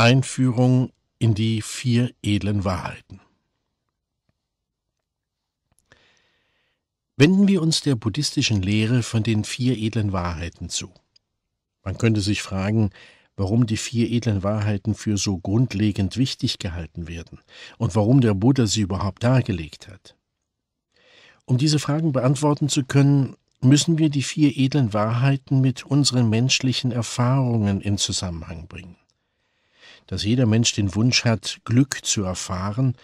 Einführung in die vier edlen Wahrheiten. Wenden wir uns der buddhistischen Lehre von den vier edlen Wahrheiten zu. Man könnte sich fragen, warum die vier edlen Wahrheiten für so grundlegend wichtig gehalten werden und warum der Buddha sie überhaupt dargelegt hat. Um diese Fragen beantworten zu können, müssen wir die vier edlen Wahrheiten mit unseren menschlichen Erfahrungen in Zusammenhang bringen dass jeder Mensch den Wunsch hat, Glück zu erfahren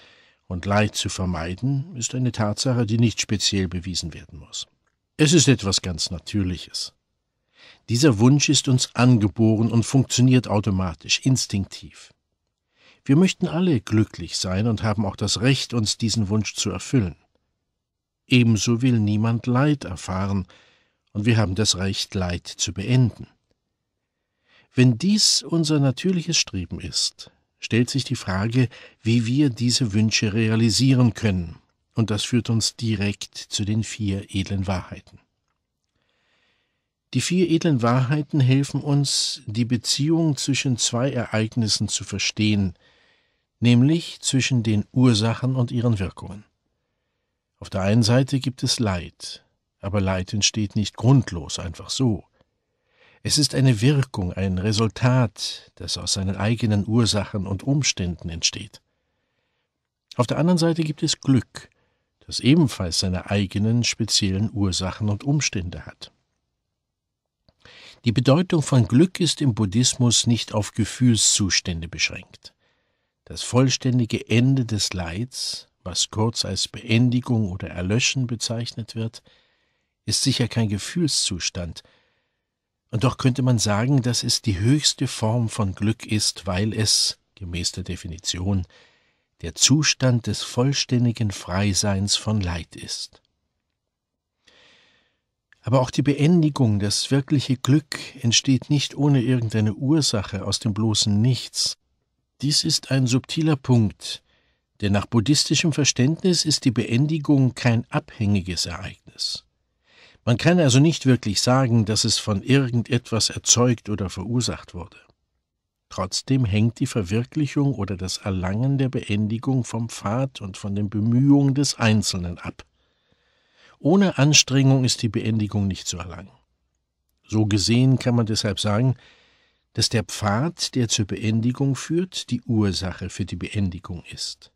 und Leid zu vermeiden, ist eine Tatsache, die nicht speziell bewiesen werden muss. Es ist etwas ganz Natürliches. Dieser Wunsch ist uns angeboren und funktioniert automatisch, instinktiv. Wir möchten alle glücklich sein und haben auch das Recht, uns diesen Wunsch zu erfüllen. Ebenso will niemand Leid erfahren, und wir haben das Recht, Leid zu beenden. Wenn dies unser natürliches Streben ist, stellt sich die Frage, wie wir diese Wünsche realisieren können. Und das führt uns direkt zu den vier edlen Wahrheiten. Die vier edlen Wahrheiten helfen uns, die Beziehung zwischen zwei Ereignissen zu verstehen, nämlich zwischen den Ursachen und ihren Wirkungen. Auf der einen Seite gibt es Leid, aber Leid entsteht nicht grundlos einfach so. Es ist eine Wirkung, ein Resultat, das aus seinen eigenen Ursachen und Umständen entsteht. Auf der anderen Seite gibt es Glück, das ebenfalls seine eigenen speziellen Ursachen und Umstände hat. Die Bedeutung von Glück ist im Buddhismus nicht auf Gefühlszustände beschränkt. Das vollständige Ende des Leids, was kurz als Beendigung oder Erlöschen bezeichnet wird, ist sicher kein Gefühlszustand, und doch könnte man sagen, dass es die höchste Form von Glück ist, weil es, gemäß der Definition, der Zustand des vollständigen Freiseins von Leid ist. Aber auch die Beendigung, das wirkliche Glück, entsteht nicht ohne irgendeine Ursache aus dem bloßen Nichts. Dies ist ein subtiler Punkt, denn nach buddhistischem Verständnis ist die Beendigung kein abhängiges Ereignis. Man kann also nicht wirklich sagen, dass es von irgendetwas erzeugt oder verursacht wurde. Trotzdem hängt die Verwirklichung oder das Erlangen der Beendigung vom Pfad und von den Bemühungen des Einzelnen ab. Ohne Anstrengung ist die Beendigung nicht zu erlangen. So gesehen kann man deshalb sagen, dass der Pfad, der zur Beendigung führt, die Ursache für die Beendigung ist.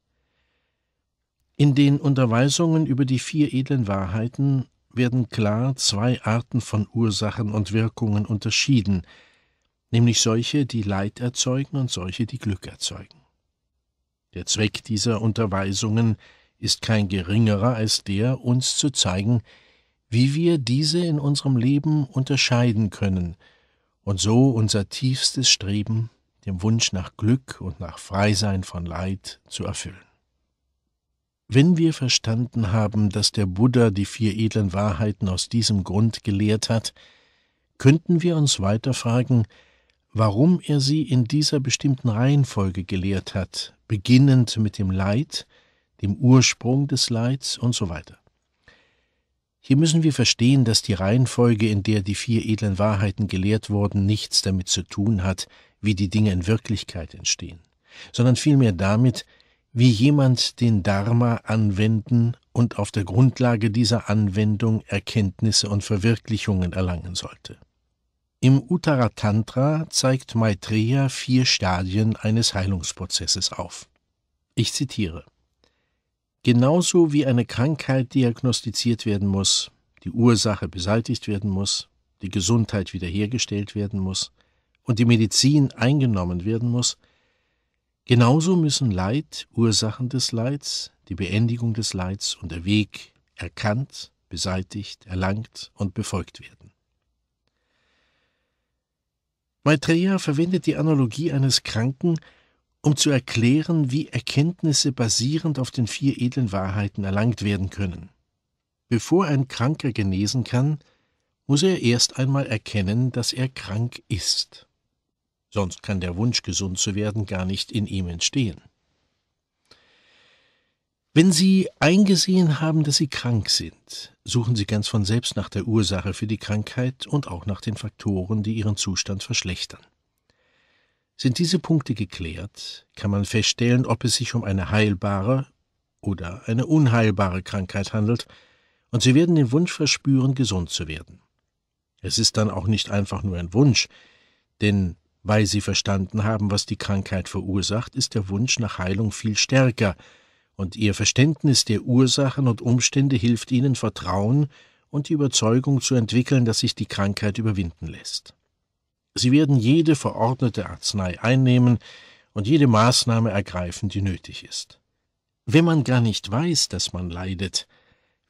In den Unterweisungen über die vier edlen Wahrheiten werden klar zwei Arten von Ursachen und Wirkungen unterschieden, nämlich solche, die Leid erzeugen und solche, die Glück erzeugen. Der Zweck dieser Unterweisungen ist kein geringerer als der, uns zu zeigen, wie wir diese in unserem Leben unterscheiden können und so unser tiefstes Streben, dem Wunsch nach Glück und nach Freisein von Leid, zu erfüllen. Wenn wir verstanden haben, dass der Buddha die vier edlen Wahrheiten aus diesem Grund gelehrt hat, könnten wir uns weiter fragen, warum er sie in dieser bestimmten Reihenfolge gelehrt hat, beginnend mit dem Leid, dem Ursprung des Leids und so weiter. Hier müssen wir verstehen, dass die Reihenfolge, in der die vier edlen Wahrheiten gelehrt wurden, nichts damit zu tun hat, wie die Dinge in Wirklichkeit entstehen, sondern vielmehr damit, wie jemand den Dharma anwenden und auf der Grundlage dieser Anwendung Erkenntnisse und Verwirklichungen erlangen sollte. Im Uttara Tantra zeigt Maitreya vier Stadien eines Heilungsprozesses auf. Ich zitiere: Genauso wie eine Krankheit diagnostiziert werden muss, die Ursache beseitigt werden muss, die Gesundheit wiederhergestellt werden muss und die Medizin eingenommen werden muss, Genauso müssen Leid, Ursachen des Leids, die Beendigung des Leids und der Weg erkannt, beseitigt, erlangt und befolgt werden. Maitreya verwendet die Analogie eines Kranken, um zu erklären, wie Erkenntnisse basierend auf den vier edlen Wahrheiten erlangt werden können. Bevor ein Kranker genesen kann, muss er erst einmal erkennen, dass er krank ist sonst kann der Wunsch, gesund zu werden, gar nicht in ihm entstehen. Wenn Sie eingesehen haben, dass Sie krank sind, suchen Sie ganz von selbst nach der Ursache für die Krankheit und auch nach den Faktoren, die Ihren Zustand verschlechtern. Sind diese Punkte geklärt, kann man feststellen, ob es sich um eine heilbare oder eine unheilbare Krankheit handelt, und Sie werden den Wunsch verspüren, gesund zu werden. Es ist dann auch nicht einfach nur ein Wunsch, denn weil sie verstanden haben, was die Krankheit verursacht, ist der Wunsch nach Heilung viel stärker, und ihr Verständnis der Ursachen und Umstände hilft ihnen, Vertrauen und die Überzeugung zu entwickeln, dass sich die Krankheit überwinden lässt. Sie werden jede verordnete Arznei einnehmen und jede Maßnahme ergreifen, die nötig ist. Wenn man gar nicht weiß, dass man leidet,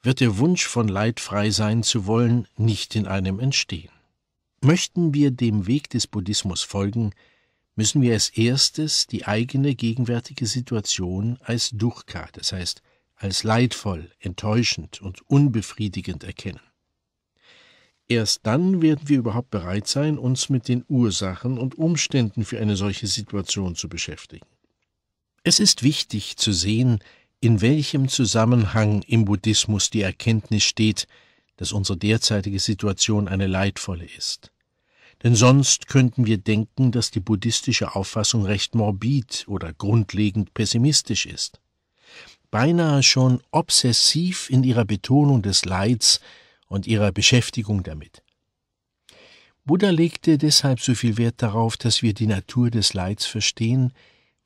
wird der Wunsch von Leid frei sein zu wollen nicht in einem entstehen. Möchten wir dem Weg des Buddhismus folgen, müssen wir als erstes die eigene gegenwärtige Situation als Dukkha, das heißt als leidvoll, enttäuschend und unbefriedigend erkennen. Erst dann werden wir überhaupt bereit sein, uns mit den Ursachen und Umständen für eine solche Situation zu beschäftigen. Es ist wichtig zu sehen, in welchem Zusammenhang im Buddhismus die Erkenntnis steht, dass unsere derzeitige Situation eine leidvolle ist. Denn sonst könnten wir denken, dass die buddhistische Auffassung recht morbid oder grundlegend pessimistisch ist. Beinahe schon obsessiv in ihrer Betonung des Leids und ihrer Beschäftigung damit. Buddha legte deshalb so viel Wert darauf, dass wir die Natur des Leids verstehen,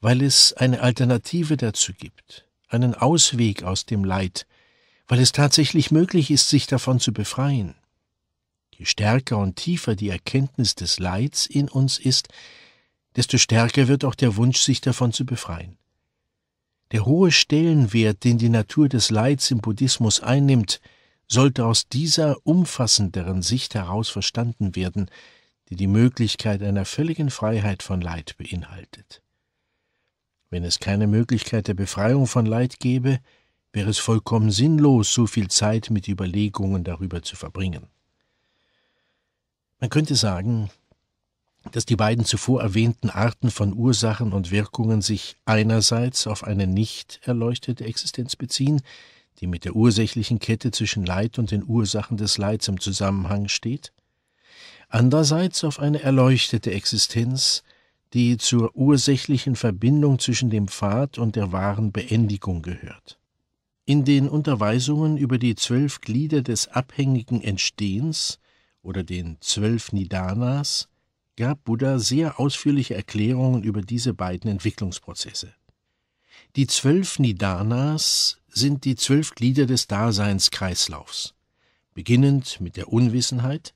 weil es eine Alternative dazu gibt, einen Ausweg aus dem Leid, weil es tatsächlich möglich ist, sich davon zu befreien. Je stärker und tiefer die Erkenntnis des Leids in uns ist, desto stärker wird auch der Wunsch, sich davon zu befreien. Der hohe Stellenwert, den die Natur des Leids im Buddhismus einnimmt, sollte aus dieser umfassenderen Sicht heraus verstanden werden, die die Möglichkeit einer völligen Freiheit von Leid beinhaltet. Wenn es keine Möglichkeit der Befreiung von Leid gäbe, wäre es vollkommen sinnlos, so viel Zeit mit Überlegungen darüber zu verbringen. Man könnte sagen, dass die beiden zuvor erwähnten Arten von Ursachen und Wirkungen sich einerseits auf eine nicht erleuchtete Existenz beziehen, die mit der ursächlichen Kette zwischen Leid und den Ursachen des Leids im Zusammenhang steht, andererseits auf eine erleuchtete Existenz, die zur ursächlichen Verbindung zwischen dem Pfad und der wahren Beendigung gehört. In den Unterweisungen über die zwölf Glieder des abhängigen Entstehens oder den zwölf Nidanas gab Buddha sehr ausführliche Erklärungen über diese beiden Entwicklungsprozesse. Die zwölf Nidanas sind die zwölf Glieder des Daseinskreislaufs, beginnend mit der Unwissenheit,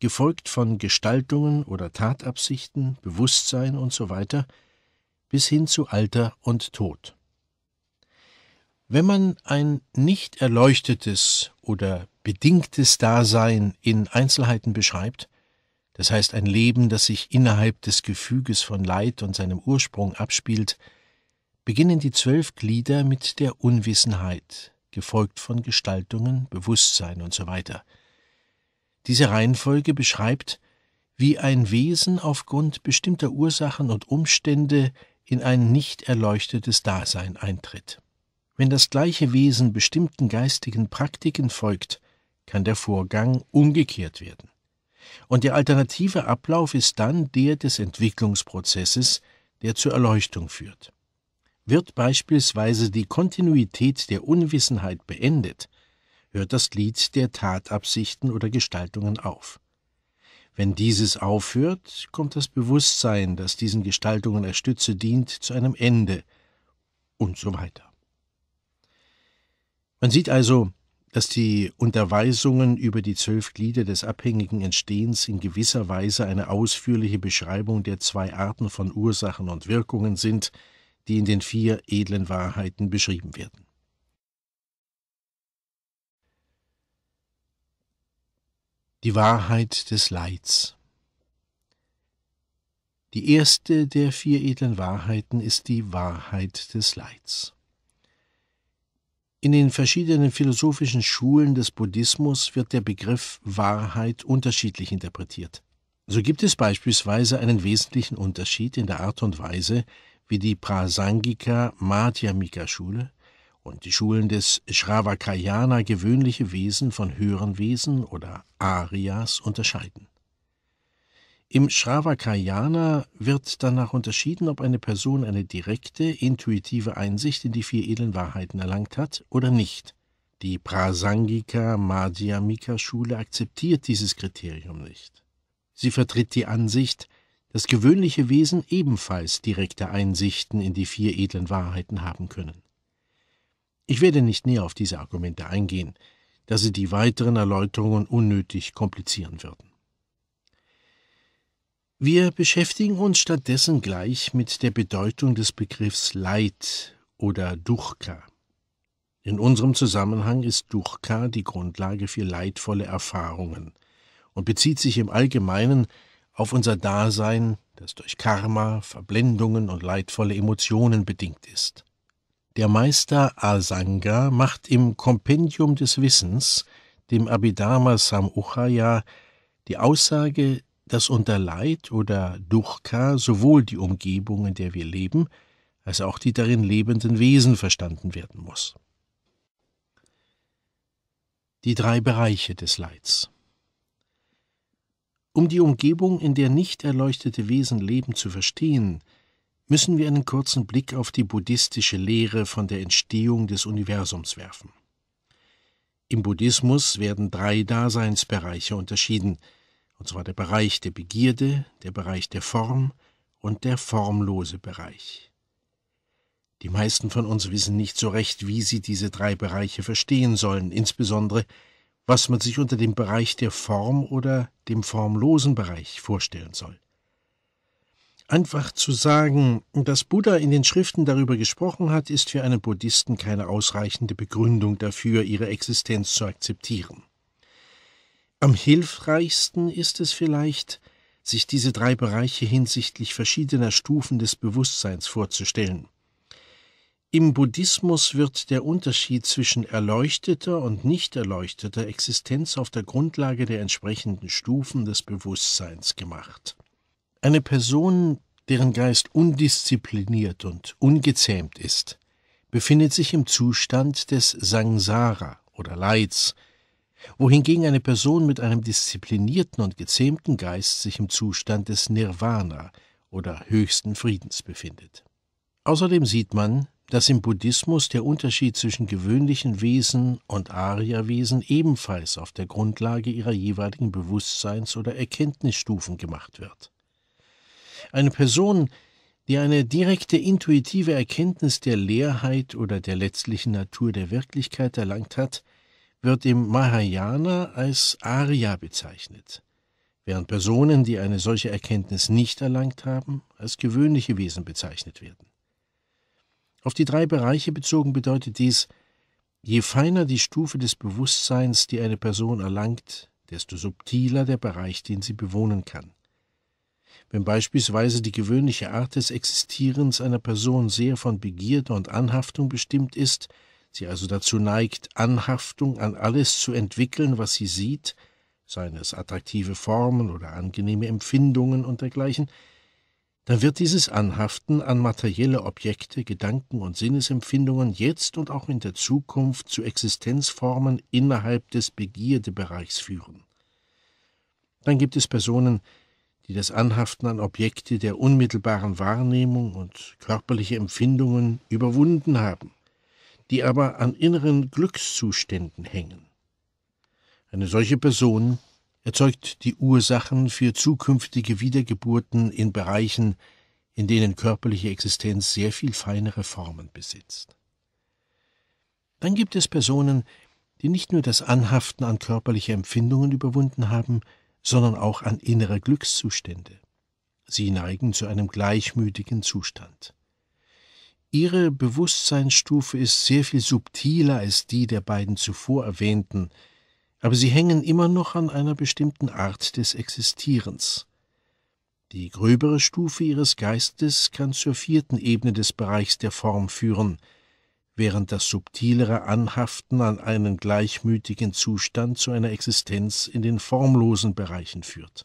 gefolgt von Gestaltungen oder Tatabsichten, Bewusstsein usw., so bis hin zu Alter und Tod. Wenn man ein nicht erleuchtetes oder bedingtes Dasein in Einzelheiten beschreibt, das heißt ein Leben, das sich innerhalb des Gefüges von Leid und seinem Ursprung abspielt, beginnen die zwölf Glieder mit der Unwissenheit, gefolgt von Gestaltungen, Bewusstsein und so weiter. Diese Reihenfolge beschreibt, wie ein Wesen aufgrund bestimmter Ursachen und Umstände in ein nicht erleuchtetes Dasein eintritt. Wenn das gleiche Wesen bestimmten geistigen Praktiken folgt, kann der Vorgang umgekehrt werden. Und der alternative Ablauf ist dann der des Entwicklungsprozesses, der zur Erleuchtung führt. Wird beispielsweise die Kontinuität der Unwissenheit beendet, hört das Glied der Tatabsichten oder Gestaltungen auf. Wenn dieses aufhört, kommt das Bewusstsein, das diesen Gestaltungen als Stütze dient, zu einem Ende und so weiter. Man sieht also, dass die Unterweisungen über die zwölf Glieder des abhängigen Entstehens in gewisser Weise eine ausführliche Beschreibung der zwei Arten von Ursachen und Wirkungen sind, die in den vier edlen Wahrheiten beschrieben werden. Die Wahrheit des Leids Die erste der vier edlen Wahrheiten ist die Wahrheit des Leids. In den verschiedenen philosophischen Schulen des Buddhismus wird der Begriff Wahrheit unterschiedlich interpretiert. So gibt es beispielsweise einen wesentlichen Unterschied in der Art und Weise, wie die Prasangika Madhyamika Schule und die Schulen des Shravakayana gewöhnliche Wesen von höheren Wesen oder Arias unterscheiden. Im Shravakayana wird danach unterschieden, ob eine Person eine direkte, intuitive Einsicht in die vier edlen Wahrheiten erlangt hat oder nicht. Die Prasangika Madhyamika Schule akzeptiert dieses Kriterium nicht. Sie vertritt die Ansicht, dass gewöhnliche Wesen ebenfalls direkte Einsichten in die vier edlen Wahrheiten haben können. Ich werde nicht näher auf diese Argumente eingehen, da sie die weiteren Erläuterungen unnötig komplizieren würden. Wir beschäftigen uns stattdessen gleich mit der Bedeutung des Begriffs Leid oder Duchka. In unserem Zusammenhang ist Duchka die Grundlage für leidvolle Erfahrungen und bezieht sich im Allgemeinen auf unser Dasein, das durch Karma, Verblendungen und leidvolle Emotionen bedingt ist. Der Meister Asanga macht im Kompendium des Wissens, dem Abhidharma Samuchaya, die Aussage, dass unter Leid oder Dukkha sowohl die Umgebung, in der wir leben, als auch die darin lebenden Wesen verstanden werden muss. Die drei Bereiche des Leids. Um die Umgebung, in der nicht erleuchtete Wesen leben, zu verstehen, müssen wir einen kurzen Blick auf die buddhistische Lehre von der Entstehung des Universums werfen. Im Buddhismus werden drei Daseinsbereiche unterschieden – und zwar der Bereich der Begierde, der Bereich der Form und der formlose Bereich. Die meisten von uns wissen nicht so recht, wie sie diese drei Bereiche verstehen sollen, insbesondere was man sich unter dem Bereich der Form oder dem formlosen Bereich vorstellen soll. Einfach zu sagen, dass Buddha in den Schriften darüber gesprochen hat, ist für einen Buddhisten keine ausreichende Begründung dafür, ihre Existenz zu akzeptieren. Am hilfreichsten ist es vielleicht, sich diese drei Bereiche hinsichtlich verschiedener Stufen des Bewusstseins vorzustellen. Im Buddhismus wird der Unterschied zwischen erleuchteter und nicht erleuchteter Existenz auf der Grundlage der entsprechenden Stufen des Bewusstseins gemacht. Eine Person, deren Geist undiszipliniert und ungezähmt ist, befindet sich im Zustand des Sangsara oder Leids, wohingegen eine Person mit einem disziplinierten und gezähmten Geist sich im Zustand des Nirvana oder höchsten Friedens befindet. Außerdem sieht man, dass im Buddhismus der Unterschied zwischen gewöhnlichen Wesen und Arya-Wesen ebenfalls auf der Grundlage ihrer jeweiligen Bewusstseins- oder Erkenntnisstufen gemacht wird. Eine Person, die eine direkte intuitive Erkenntnis der Leerheit oder der letztlichen Natur der Wirklichkeit erlangt hat, wird im Mahayana als Arya bezeichnet, während Personen, die eine solche Erkenntnis nicht erlangt haben, als gewöhnliche Wesen bezeichnet werden. Auf die drei Bereiche bezogen bedeutet dies, je feiner die Stufe des Bewusstseins, die eine Person erlangt, desto subtiler der Bereich, den sie bewohnen kann. Wenn beispielsweise die gewöhnliche Art des Existierens einer Person sehr von Begierde und Anhaftung bestimmt ist sie also dazu neigt, Anhaftung an alles zu entwickeln, was sie sieht, seien es attraktive Formen oder angenehme Empfindungen und dergleichen, dann wird dieses Anhaften an materielle Objekte, Gedanken und Sinnesempfindungen jetzt und auch in der Zukunft zu Existenzformen innerhalb des Begierdebereichs führen. Dann gibt es Personen, die das Anhaften an Objekte der unmittelbaren Wahrnehmung und körperliche Empfindungen überwunden haben die aber an inneren Glückszuständen hängen. Eine solche Person erzeugt die Ursachen für zukünftige Wiedergeburten in Bereichen, in denen körperliche Existenz sehr viel feinere Formen besitzt. Dann gibt es Personen, die nicht nur das Anhaften an körperliche Empfindungen überwunden haben, sondern auch an innere Glückszustände. Sie neigen zu einem gleichmütigen Zustand. Ihre Bewusstseinsstufe ist sehr viel subtiler als die der beiden zuvor erwähnten, aber sie hängen immer noch an einer bestimmten Art des Existierens. Die gröbere Stufe ihres Geistes kann zur vierten Ebene des Bereichs der Form führen, während das subtilere Anhaften an einen gleichmütigen Zustand zu einer Existenz in den formlosen Bereichen führt.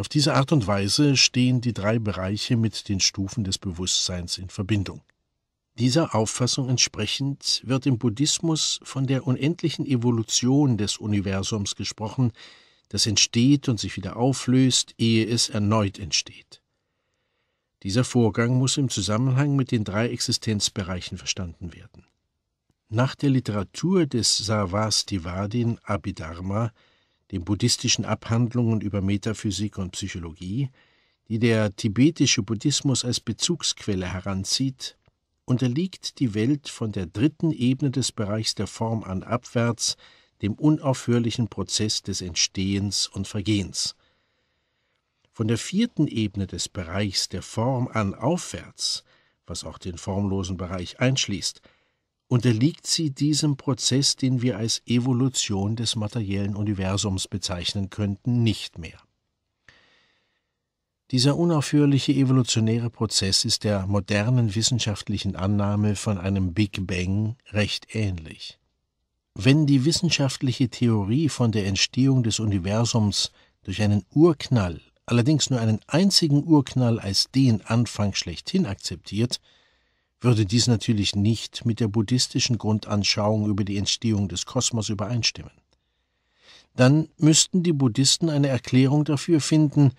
Auf diese Art und Weise stehen die drei Bereiche mit den Stufen des Bewusstseins in Verbindung. Dieser Auffassung entsprechend wird im Buddhismus von der unendlichen Evolution des Universums gesprochen, das entsteht und sich wieder auflöst, ehe es erneut entsteht. Dieser Vorgang muss im Zusammenhang mit den drei Existenzbereichen verstanden werden. Nach der Literatur des Sarvastivadin Abhidharma den buddhistischen Abhandlungen über Metaphysik und Psychologie, die der tibetische Buddhismus als Bezugsquelle heranzieht, unterliegt die Welt von der dritten Ebene des Bereichs der Form an abwärts dem unaufhörlichen Prozess des Entstehens und Vergehens. Von der vierten Ebene des Bereichs der Form an aufwärts, was auch den formlosen Bereich einschließt, unterliegt sie diesem Prozess, den wir als Evolution des materiellen Universums bezeichnen könnten, nicht mehr. Dieser unaufhörliche evolutionäre Prozess ist der modernen wissenschaftlichen Annahme von einem Big Bang recht ähnlich. Wenn die wissenschaftliche Theorie von der Entstehung des Universums durch einen Urknall, allerdings nur einen einzigen Urknall als den Anfang schlechthin akzeptiert, würde dies natürlich nicht mit der buddhistischen Grundanschauung über die Entstehung des Kosmos übereinstimmen. Dann müssten die Buddhisten eine Erklärung dafür finden,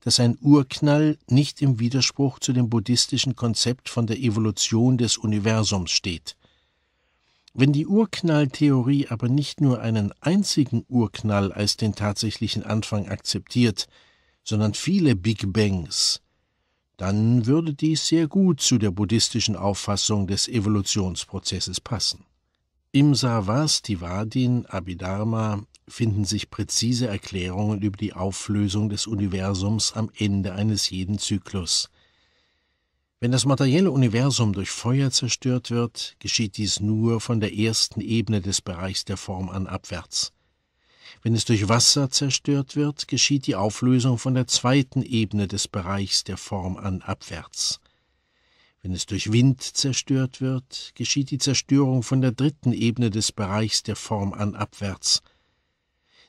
dass ein Urknall nicht im Widerspruch zu dem buddhistischen Konzept von der Evolution des Universums steht. Wenn die Urknalltheorie aber nicht nur einen einzigen Urknall als den tatsächlichen Anfang akzeptiert, sondern viele Big Bangs, dann würde dies sehr gut zu der buddhistischen Auffassung des Evolutionsprozesses passen. Im Sarvastivadin Abhidharma finden sich präzise Erklärungen über die Auflösung des Universums am Ende eines jeden Zyklus. Wenn das materielle Universum durch Feuer zerstört wird, geschieht dies nur von der ersten Ebene des Bereichs der Form an abwärts. Wenn es durch Wasser zerstört wird, geschieht die Auflösung von der zweiten Ebene des Bereichs der Form an abwärts. Wenn es durch Wind zerstört wird, geschieht die Zerstörung von der dritten Ebene des Bereichs der Form an abwärts.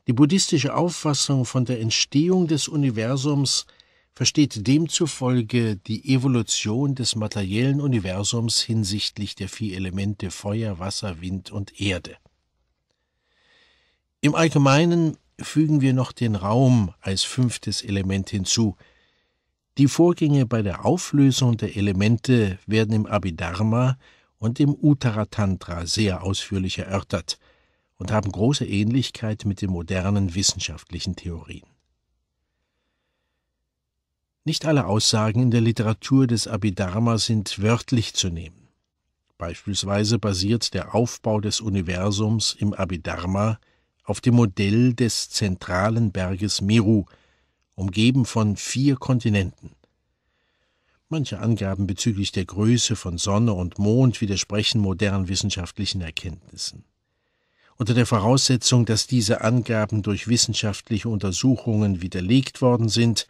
Die buddhistische Auffassung von der Entstehung des Universums versteht demzufolge die Evolution des materiellen Universums hinsichtlich der vier Elemente Feuer, Wasser, Wind und Erde. Im Allgemeinen fügen wir noch den Raum als fünftes Element hinzu. Die Vorgänge bei der Auflösung der Elemente werden im Abhidharma und im Uttaratantra sehr ausführlich erörtert und haben große Ähnlichkeit mit den modernen wissenschaftlichen Theorien. Nicht alle Aussagen in der Literatur des Abhidharma sind wörtlich zu nehmen. Beispielsweise basiert der Aufbau des Universums im Abhidharma auf dem Modell des zentralen Berges Meru, umgeben von vier Kontinenten. Manche Angaben bezüglich der Größe von Sonne und Mond widersprechen modernen wissenschaftlichen Erkenntnissen. Unter der Voraussetzung, dass diese Angaben durch wissenschaftliche Untersuchungen widerlegt worden sind,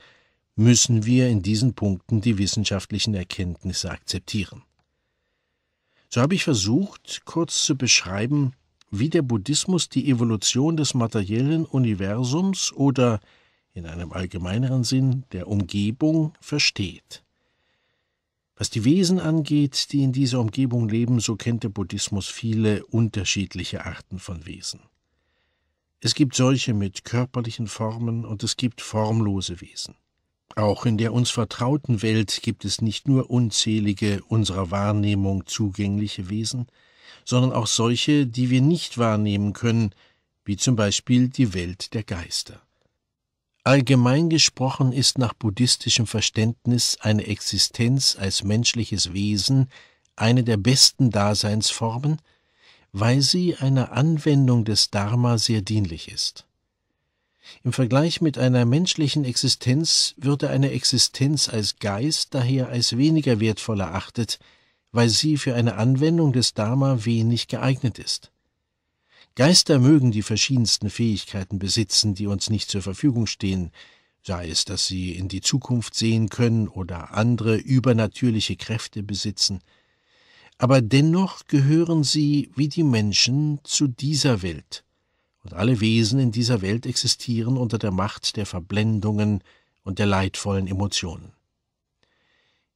müssen wir in diesen Punkten die wissenschaftlichen Erkenntnisse akzeptieren. So habe ich versucht, kurz zu beschreiben, wie der Buddhismus die Evolution des materiellen Universums oder in einem allgemeineren Sinn der Umgebung versteht. Was die Wesen angeht, die in dieser Umgebung leben, so kennt der Buddhismus viele unterschiedliche Arten von Wesen. Es gibt solche mit körperlichen Formen und es gibt formlose Wesen. Auch in der uns vertrauten Welt gibt es nicht nur unzählige unserer Wahrnehmung zugängliche Wesen, sondern auch solche, die wir nicht wahrnehmen können, wie zum Beispiel die Welt der Geister. Allgemein gesprochen ist nach buddhistischem Verständnis eine Existenz als menschliches Wesen eine der besten Daseinsformen, weil sie einer Anwendung des Dharma sehr dienlich ist. Im Vergleich mit einer menschlichen Existenz würde eine Existenz als Geist daher als weniger wertvoll erachtet, weil sie für eine Anwendung des Dharma wenig geeignet ist. Geister mögen die verschiedensten Fähigkeiten besitzen, die uns nicht zur Verfügung stehen, sei es, dass sie in die Zukunft sehen können oder andere übernatürliche Kräfte besitzen, aber dennoch gehören sie, wie die Menschen, zu dieser Welt, und alle Wesen in dieser Welt existieren unter der Macht der Verblendungen und der leidvollen Emotionen.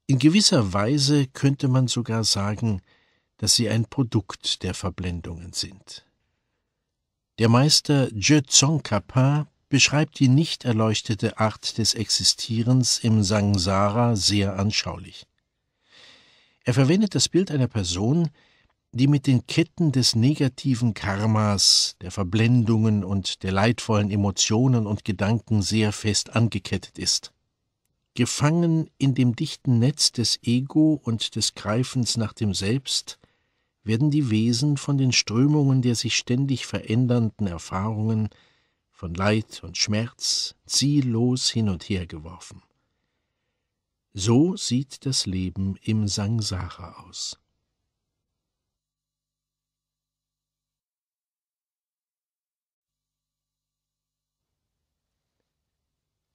In gewisser Weise könnte man sogar sagen, dass sie ein Produkt der Verblendungen sind. Der Meister Je Tsong Kapin beschreibt die nicht erleuchtete Art des Existierens im Sangsara sehr anschaulich. Er verwendet das Bild einer Person, die mit den Ketten des negativen Karmas, der Verblendungen und der leidvollen Emotionen und Gedanken sehr fest angekettet ist gefangen in dem dichten Netz des Ego und des Greifens nach dem Selbst, werden die Wesen von den Strömungen der sich ständig verändernden Erfahrungen, von Leid und Schmerz, ziellos hin und her geworfen. So sieht das Leben im Sangsara aus.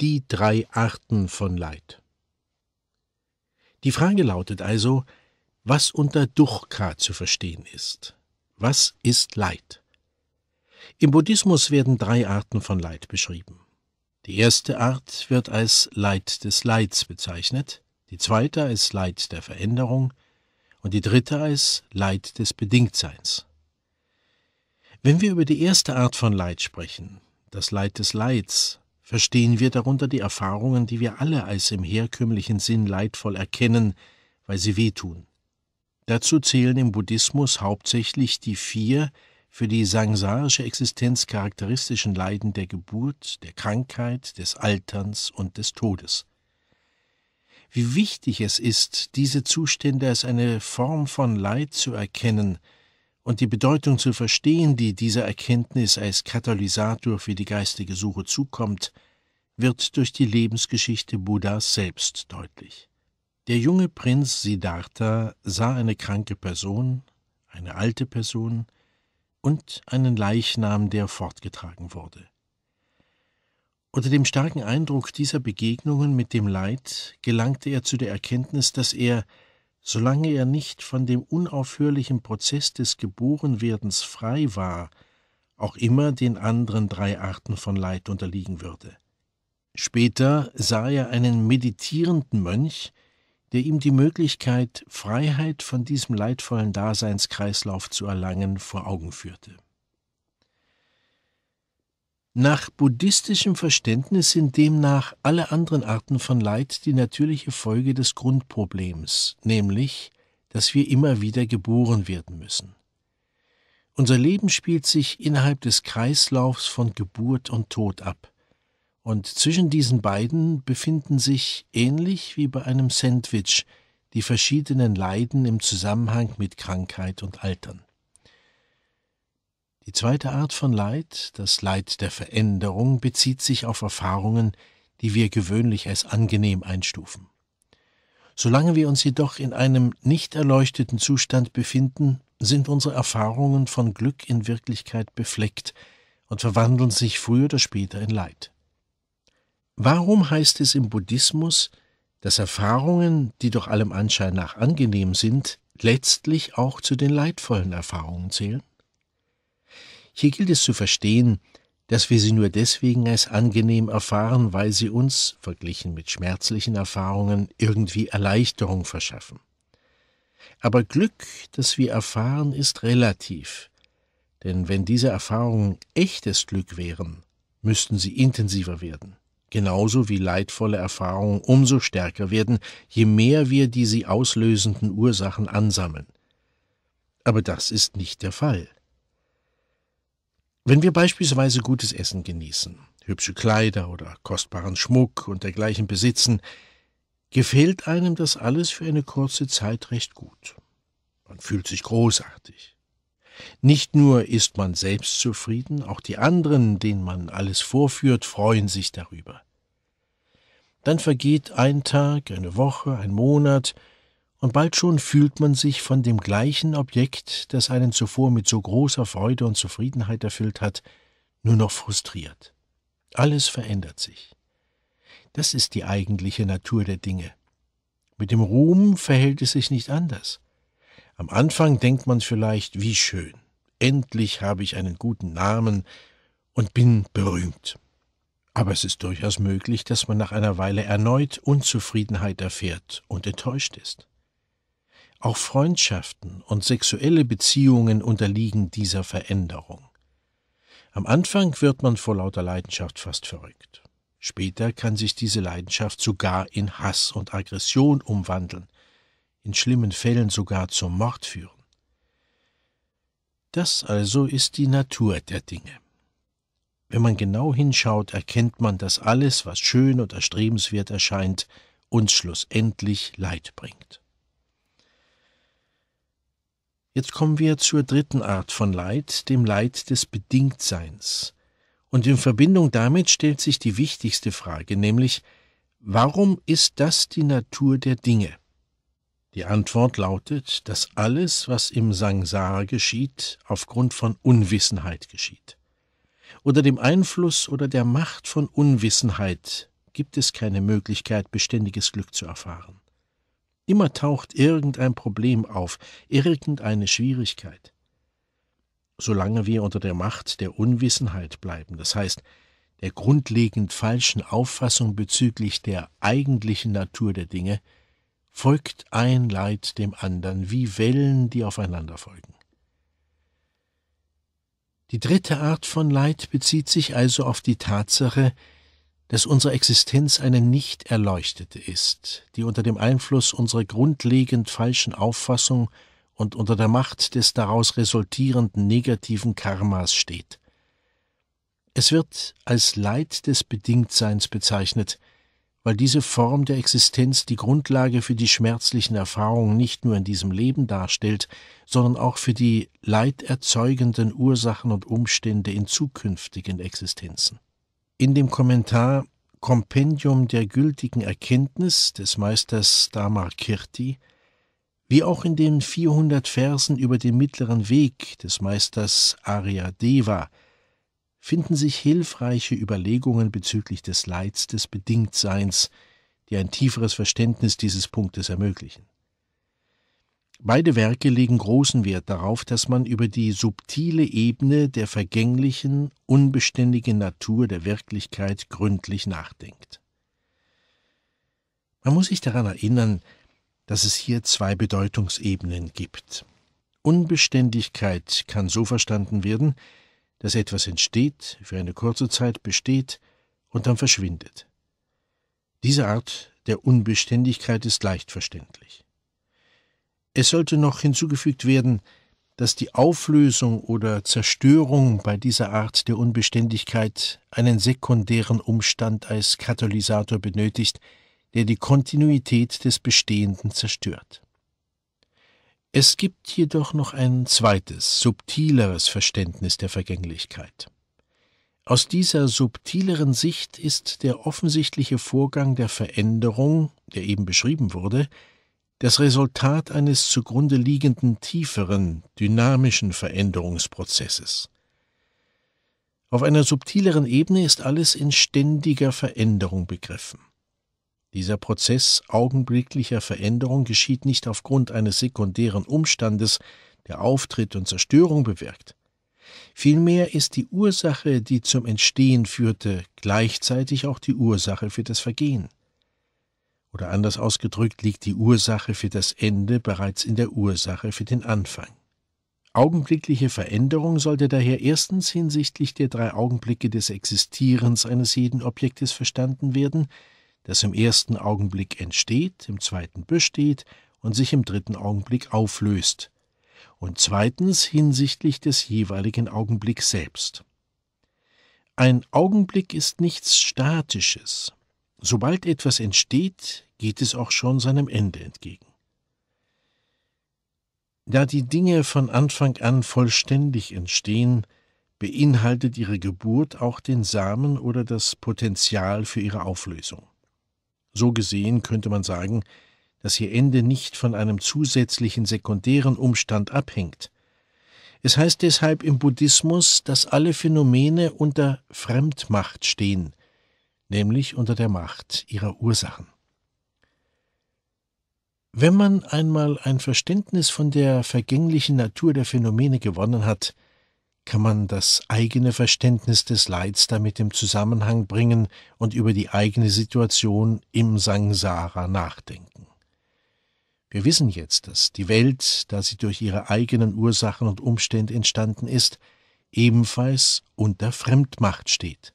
die drei Arten von Leid. Die Frage lautet also, was unter Dukkha zu verstehen ist. Was ist Leid? Im Buddhismus werden drei Arten von Leid beschrieben. Die erste Art wird als Leid des Leids bezeichnet, die zweite als Leid der Veränderung und die dritte als Leid des Bedingtseins. Wenn wir über die erste Art von Leid sprechen, das Leid des Leids, verstehen wir darunter die Erfahrungen, die wir alle als im herkömmlichen Sinn leidvoll erkennen, weil sie wehtun. Dazu zählen im Buddhismus hauptsächlich die vier für die samsarische Existenz charakteristischen Leiden der Geburt, der Krankheit, des Alterns und des Todes. Wie wichtig es ist, diese Zustände als eine Form von Leid zu erkennen – und die Bedeutung zu verstehen, die dieser Erkenntnis als Katalysator für die geistige Suche zukommt, wird durch die Lebensgeschichte Buddhas selbst deutlich. Der junge Prinz Siddhartha sah eine kranke Person, eine alte Person und einen Leichnam, der fortgetragen wurde. Unter dem starken Eindruck dieser Begegnungen mit dem Leid gelangte er zu der Erkenntnis, dass er solange er nicht von dem unaufhörlichen Prozess des Geborenwerdens frei war, auch immer den anderen drei Arten von Leid unterliegen würde. Später sah er einen meditierenden Mönch, der ihm die Möglichkeit, Freiheit von diesem leidvollen Daseinskreislauf zu erlangen, vor Augen führte. Nach buddhistischem Verständnis sind demnach alle anderen Arten von Leid die natürliche Folge des Grundproblems, nämlich, dass wir immer wieder geboren werden müssen. Unser Leben spielt sich innerhalb des Kreislaufs von Geburt und Tod ab, und zwischen diesen beiden befinden sich, ähnlich wie bei einem Sandwich, die verschiedenen Leiden im Zusammenhang mit Krankheit und Altern. Die zweite Art von Leid, das Leid der Veränderung, bezieht sich auf Erfahrungen, die wir gewöhnlich als angenehm einstufen. Solange wir uns jedoch in einem nicht erleuchteten Zustand befinden, sind unsere Erfahrungen von Glück in Wirklichkeit befleckt und verwandeln sich früher oder später in Leid. Warum heißt es im Buddhismus, dass Erfahrungen, die doch allem Anschein nach angenehm sind, letztlich auch zu den leidvollen Erfahrungen zählen? Hier gilt es zu verstehen, dass wir sie nur deswegen als angenehm erfahren, weil sie uns, verglichen mit schmerzlichen Erfahrungen, irgendwie Erleichterung verschaffen. Aber Glück, das wir erfahren, ist relativ, denn wenn diese Erfahrungen echtes Glück wären, müssten sie intensiver werden, genauso wie leidvolle Erfahrungen umso stärker werden, je mehr wir die sie auslösenden Ursachen ansammeln. Aber das ist nicht der Fall. Wenn wir beispielsweise gutes Essen genießen, hübsche Kleider oder kostbaren Schmuck und dergleichen besitzen, gefällt einem das alles für eine kurze Zeit recht gut. Man fühlt sich großartig. Nicht nur ist man selbst zufrieden, auch die anderen, denen man alles vorführt, freuen sich darüber. Dann vergeht ein Tag, eine Woche, ein Monat, und bald schon fühlt man sich von dem gleichen Objekt, das einen zuvor mit so großer Freude und Zufriedenheit erfüllt hat, nur noch frustriert. Alles verändert sich. Das ist die eigentliche Natur der Dinge. Mit dem Ruhm verhält es sich nicht anders. Am Anfang denkt man vielleicht, wie schön, endlich habe ich einen guten Namen und bin berühmt. Aber es ist durchaus möglich, dass man nach einer Weile erneut Unzufriedenheit erfährt und enttäuscht ist. Auch Freundschaften und sexuelle Beziehungen unterliegen dieser Veränderung. Am Anfang wird man vor lauter Leidenschaft fast verrückt. Später kann sich diese Leidenschaft sogar in Hass und Aggression umwandeln, in schlimmen Fällen sogar zum Mord führen. Das also ist die Natur der Dinge. Wenn man genau hinschaut, erkennt man, dass alles, was schön und erstrebenswert erscheint, uns schlussendlich Leid bringt. Jetzt kommen wir zur dritten Art von Leid, dem Leid des Bedingtseins. Und in Verbindung damit stellt sich die wichtigste Frage, nämlich warum ist das die Natur der Dinge? Die Antwort lautet, dass alles, was im Sangsara geschieht, aufgrund von Unwissenheit geschieht. Unter dem Einfluss oder der Macht von Unwissenheit gibt es keine Möglichkeit, beständiges Glück zu erfahren. Immer taucht irgendein Problem auf, irgendeine Schwierigkeit. Solange wir unter der Macht der Unwissenheit bleiben, das heißt der grundlegend falschen Auffassung bezüglich der eigentlichen Natur der Dinge, folgt ein Leid dem anderen wie Wellen, die aufeinander folgen. Die dritte Art von Leid bezieht sich also auf die Tatsache, dass unsere Existenz eine nicht erleuchtete ist, die unter dem Einfluss unserer grundlegend falschen Auffassung und unter der Macht des daraus resultierenden negativen Karmas steht. Es wird als Leid des Bedingtseins bezeichnet, weil diese Form der Existenz die Grundlage für die schmerzlichen Erfahrungen nicht nur in diesem Leben darstellt, sondern auch für die leiderzeugenden Ursachen und Umstände in zukünftigen Existenzen in dem Kommentar Kompendium der gültigen Erkenntnis des Meisters Dhammakirti, wie auch in den 400 Versen über den mittleren Weg des Meisters Aryadeva finden sich hilfreiche Überlegungen bezüglich des Leids des Bedingtseins, die ein tieferes Verständnis dieses Punktes ermöglichen. Beide Werke legen großen Wert darauf, dass man über die subtile Ebene der vergänglichen, unbeständigen Natur der Wirklichkeit gründlich nachdenkt. Man muss sich daran erinnern, dass es hier zwei Bedeutungsebenen gibt. Unbeständigkeit kann so verstanden werden, dass etwas entsteht, für eine kurze Zeit besteht und dann verschwindet. Diese Art der Unbeständigkeit ist leicht verständlich. Es sollte noch hinzugefügt werden, dass die Auflösung oder Zerstörung bei dieser Art der Unbeständigkeit einen sekundären Umstand als Katalysator benötigt, der die Kontinuität des Bestehenden zerstört. Es gibt jedoch noch ein zweites, subtileres Verständnis der Vergänglichkeit. Aus dieser subtileren Sicht ist der offensichtliche Vorgang der Veränderung, der eben beschrieben wurde, das Resultat eines zugrunde liegenden tieferen, dynamischen Veränderungsprozesses. Auf einer subtileren Ebene ist alles in ständiger Veränderung begriffen. Dieser Prozess augenblicklicher Veränderung geschieht nicht aufgrund eines sekundären Umstandes, der Auftritt und Zerstörung bewirkt. Vielmehr ist die Ursache, die zum Entstehen führte, gleichzeitig auch die Ursache für das Vergehen. Oder anders ausgedrückt liegt die Ursache für das Ende bereits in der Ursache für den Anfang. Augenblickliche Veränderung sollte daher erstens hinsichtlich der drei Augenblicke des Existierens eines jeden Objektes verstanden werden, das im ersten Augenblick entsteht, im zweiten besteht und sich im dritten Augenblick auflöst, und zweitens hinsichtlich des jeweiligen Augenblicks selbst. Ein Augenblick ist nichts Statisches, Sobald etwas entsteht, geht es auch schon seinem Ende entgegen. Da die Dinge von Anfang an vollständig entstehen, beinhaltet ihre Geburt auch den Samen oder das Potenzial für ihre Auflösung. So gesehen könnte man sagen, dass ihr Ende nicht von einem zusätzlichen sekundären Umstand abhängt. Es heißt deshalb im Buddhismus, dass alle Phänomene unter Fremdmacht stehen, nämlich unter der Macht ihrer Ursachen. Wenn man einmal ein Verständnis von der vergänglichen Natur der Phänomene gewonnen hat, kann man das eigene Verständnis des Leids damit im Zusammenhang bringen und über die eigene Situation im Sangsara nachdenken. Wir wissen jetzt, dass die Welt, da sie durch ihre eigenen Ursachen und Umstände entstanden ist, ebenfalls unter Fremdmacht steht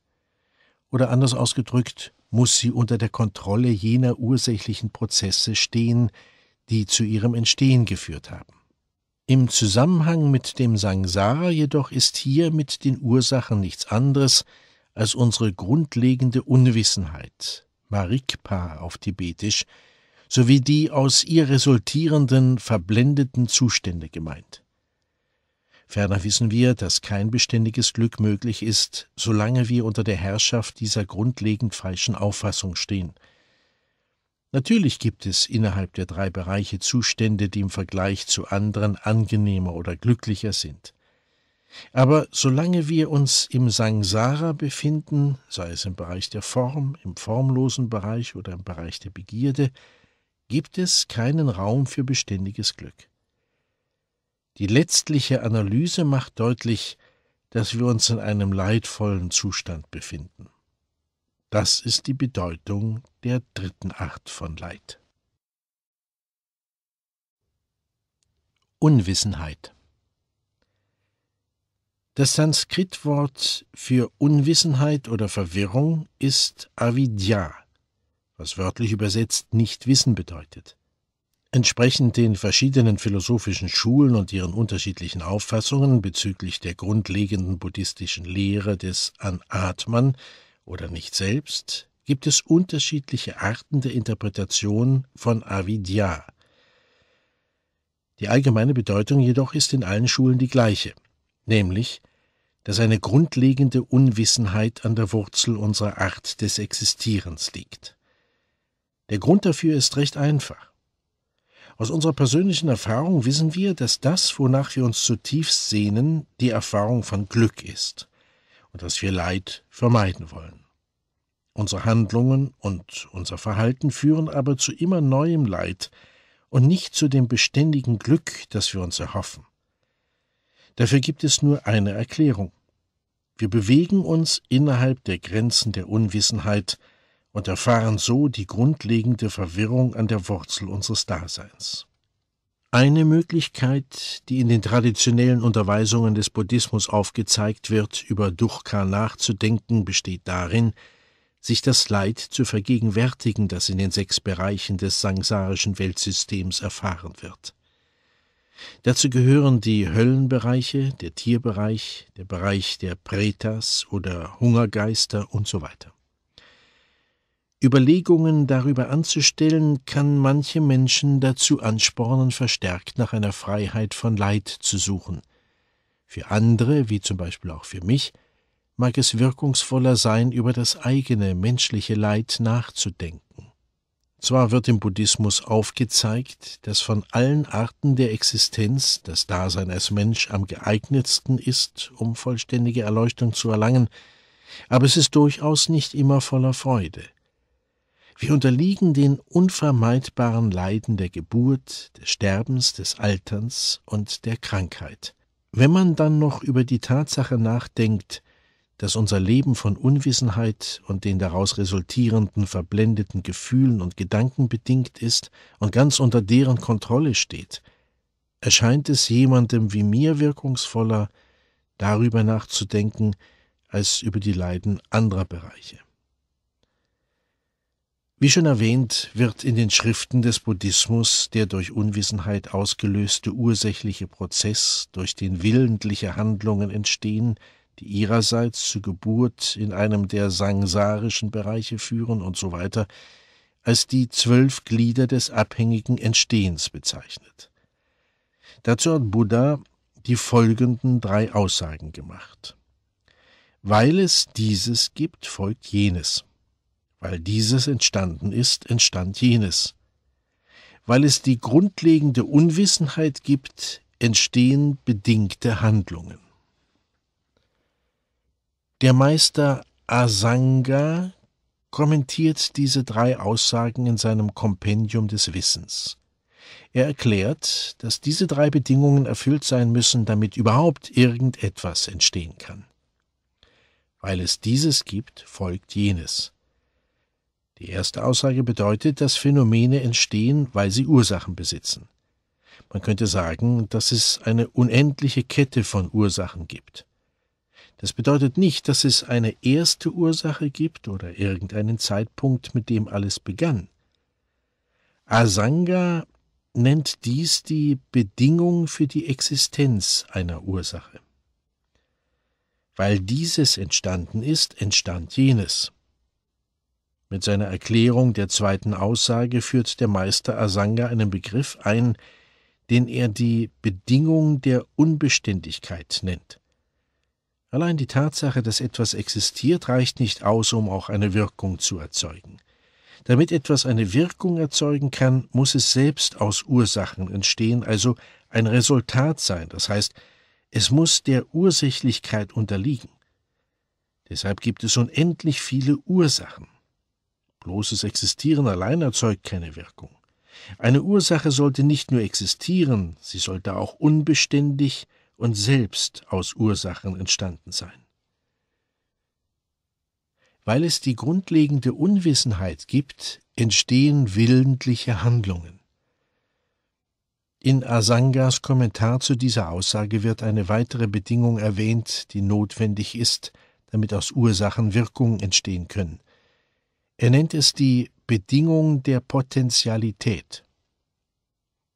oder anders ausgedrückt muss sie unter der Kontrolle jener ursächlichen Prozesse stehen, die zu ihrem Entstehen geführt haben. Im Zusammenhang mit dem Samsara jedoch ist hier mit den Ursachen nichts anderes als unsere grundlegende Unwissenheit, Marikpa auf Tibetisch, sowie die aus ihr resultierenden verblendeten Zustände gemeint. Ferner wissen wir, dass kein beständiges Glück möglich ist, solange wir unter der Herrschaft dieser grundlegend falschen Auffassung stehen. Natürlich gibt es innerhalb der drei Bereiche Zustände, die im Vergleich zu anderen angenehmer oder glücklicher sind. Aber solange wir uns im Sangsara befinden, sei es im Bereich der Form, im formlosen Bereich oder im Bereich der Begierde, gibt es keinen Raum für beständiges Glück. Die letztliche Analyse macht deutlich, dass wir uns in einem leidvollen Zustand befinden. Das ist die Bedeutung der dritten Art von Leid. Unwissenheit Das Sanskritwort für Unwissenheit oder Verwirrung ist Avidya, was wörtlich übersetzt nicht Wissen bedeutet. Entsprechend den verschiedenen philosophischen Schulen und ihren unterschiedlichen Auffassungen bezüglich der grundlegenden buddhistischen Lehre des Anatman oder nicht selbst gibt es unterschiedliche Arten der Interpretation von Avidya. Die allgemeine Bedeutung jedoch ist in allen Schulen die gleiche, nämlich, dass eine grundlegende Unwissenheit an der Wurzel unserer Art des Existierens liegt. Der Grund dafür ist recht einfach. Aus unserer persönlichen Erfahrung wissen wir, dass das, wonach wir uns zutiefst sehnen, die Erfahrung von Glück ist und dass wir Leid vermeiden wollen. Unsere Handlungen und unser Verhalten führen aber zu immer neuem Leid und nicht zu dem beständigen Glück, das wir uns erhoffen. Dafür gibt es nur eine Erklärung. Wir bewegen uns innerhalb der Grenzen der Unwissenheit, und erfahren so die grundlegende Verwirrung an der Wurzel unseres Daseins. Eine Möglichkeit, die in den traditionellen Unterweisungen des Buddhismus aufgezeigt wird, über Dukkha nachzudenken, besteht darin, sich das Leid zu vergegenwärtigen, das in den sechs Bereichen des sangsarischen Weltsystems erfahren wird. Dazu gehören die Höllenbereiche, der Tierbereich, der Bereich der Pretas oder Hungergeister und so weiter. Überlegungen darüber anzustellen, kann manche Menschen dazu anspornen, verstärkt nach einer Freiheit von Leid zu suchen. Für andere, wie zum Beispiel auch für mich, mag es wirkungsvoller sein, über das eigene menschliche Leid nachzudenken. Zwar wird im Buddhismus aufgezeigt, dass von allen Arten der Existenz das Dasein als Mensch am geeignetsten ist, um vollständige Erleuchtung zu erlangen, aber es ist durchaus nicht immer voller Freude. Wir unterliegen den unvermeidbaren Leiden der Geburt, des Sterbens, des Alterns und der Krankheit. Wenn man dann noch über die Tatsache nachdenkt, dass unser Leben von Unwissenheit und den daraus resultierenden verblendeten Gefühlen und Gedanken bedingt ist und ganz unter deren Kontrolle steht, erscheint es jemandem wie mir wirkungsvoller, darüber nachzudenken, als über die Leiden anderer Bereiche. Wie schon erwähnt, wird in den Schriften des Buddhismus der durch Unwissenheit ausgelöste ursächliche Prozess durch den willentliche Handlungen entstehen, die ihrerseits zur Geburt in einem der sangsarischen Bereiche führen und so weiter, als die zwölf Glieder des abhängigen Entstehens bezeichnet. Dazu hat Buddha die folgenden drei Aussagen gemacht. Weil es dieses gibt, folgt jenes. Weil dieses entstanden ist, entstand jenes. Weil es die grundlegende Unwissenheit gibt, entstehen bedingte Handlungen. Der Meister Asanga kommentiert diese drei Aussagen in seinem Kompendium des Wissens. Er erklärt, dass diese drei Bedingungen erfüllt sein müssen, damit überhaupt irgendetwas entstehen kann. Weil es dieses gibt, folgt jenes. Die erste Aussage bedeutet, dass Phänomene entstehen, weil sie Ursachen besitzen. Man könnte sagen, dass es eine unendliche Kette von Ursachen gibt. Das bedeutet nicht, dass es eine erste Ursache gibt oder irgendeinen Zeitpunkt, mit dem alles begann. Asanga nennt dies die Bedingung für die Existenz einer Ursache. Weil dieses entstanden ist, entstand jenes. Mit seiner Erklärung der zweiten Aussage führt der Meister Asanga einen Begriff ein, den er die Bedingung der Unbeständigkeit nennt. Allein die Tatsache, dass etwas existiert, reicht nicht aus, um auch eine Wirkung zu erzeugen. Damit etwas eine Wirkung erzeugen kann, muss es selbst aus Ursachen entstehen, also ein Resultat sein, das heißt, es muss der Ursächlichkeit unterliegen. Deshalb gibt es unendlich viele Ursachen. Bloßes Existieren allein erzeugt keine Wirkung. Eine Ursache sollte nicht nur existieren, sie sollte auch unbeständig und selbst aus Ursachen entstanden sein. Weil es die grundlegende Unwissenheit gibt, entstehen willentliche Handlungen. In Asangas Kommentar zu dieser Aussage wird eine weitere Bedingung erwähnt, die notwendig ist, damit aus Ursachen Wirkungen entstehen können. Er nennt es die Bedingung der Potentialität.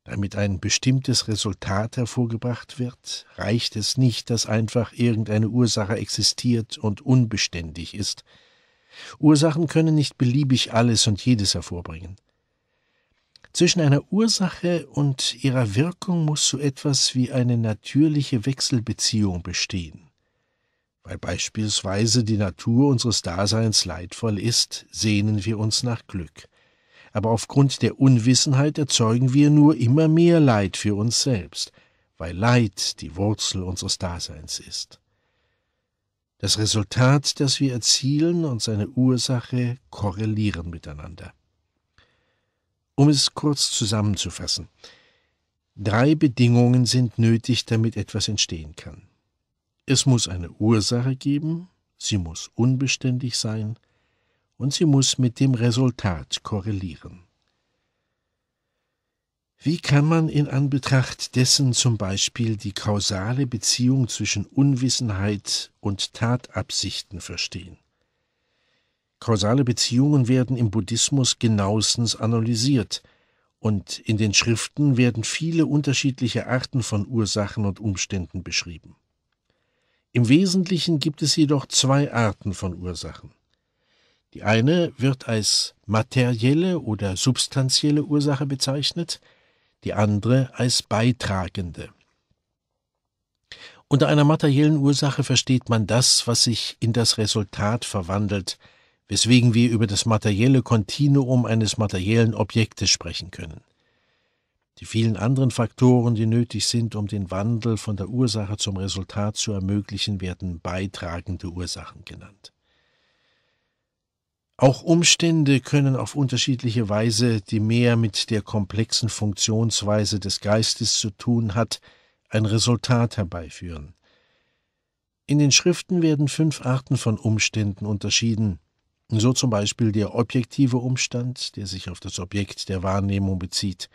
Damit ein bestimmtes Resultat hervorgebracht wird, reicht es nicht, dass einfach irgendeine Ursache existiert und unbeständig ist. Ursachen können nicht beliebig alles und jedes hervorbringen. Zwischen einer Ursache und ihrer Wirkung muss so etwas wie eine natürliche Wechselbeziehung bestehen. Weil beispielsweise die Natur unseres Daseins leidvoll ist, sehnen wir uns nach Glück. Aber aufgrund der Unwissenheit erzeugen wir nur immer mehr Leid für uns selbst, weil Leid die Wurzel unseres Daseins ist. Das Resultat, das wir erzielen, und seine Ursache korrelieren miteinander. Um es kurz zusammenzufassen, drei Bedingungen sind nötig, damit etwas entstehen kann. Es muss eine Ursache geben, sie muss unbeständig sein und sie muss mit dem Resultat korrelieren. Wie kann man in Anbetracht dessen zum Beispiel die kausale Beziehung zwischen Unwissenheit und Tatabsichten verstehen? Kausale Beziehungen werden im Buddhismus genauestens analysiert, und in den Schriften werden viele unterschiedliche Arten von Ursachen und Umständen beschrieben. Im Wesentlichen gibt es jedoch zwei Arten von Ursachen. Die eine wird als materielle oder substanzielle Ursache bezeichnet, die andere als beitragende. Unter einer materiellen Ursache versteht man das, was sich in das Resultat verwandelt, weswegen wir über das materielle Kontinuum eines materiellen Objektes sprechen können die vielen anderen Faktoren, die nötig sind, um den Wandel von der Ursache zum Resultat zu ermöglichen, werden beitragende Ursachen genannt. Auch Umstände können auf unterschiedliche Weise, die mehr mit der komplexen Funktionsweise des Geistes zu tun hat, ein Resultat herbeiführen. In den Schriften werden fünf Arten von Umständen unterschieden, so zum Beispiel der objektive Umstand, der sich auf das Objekt der Wahrnehmung bezieht,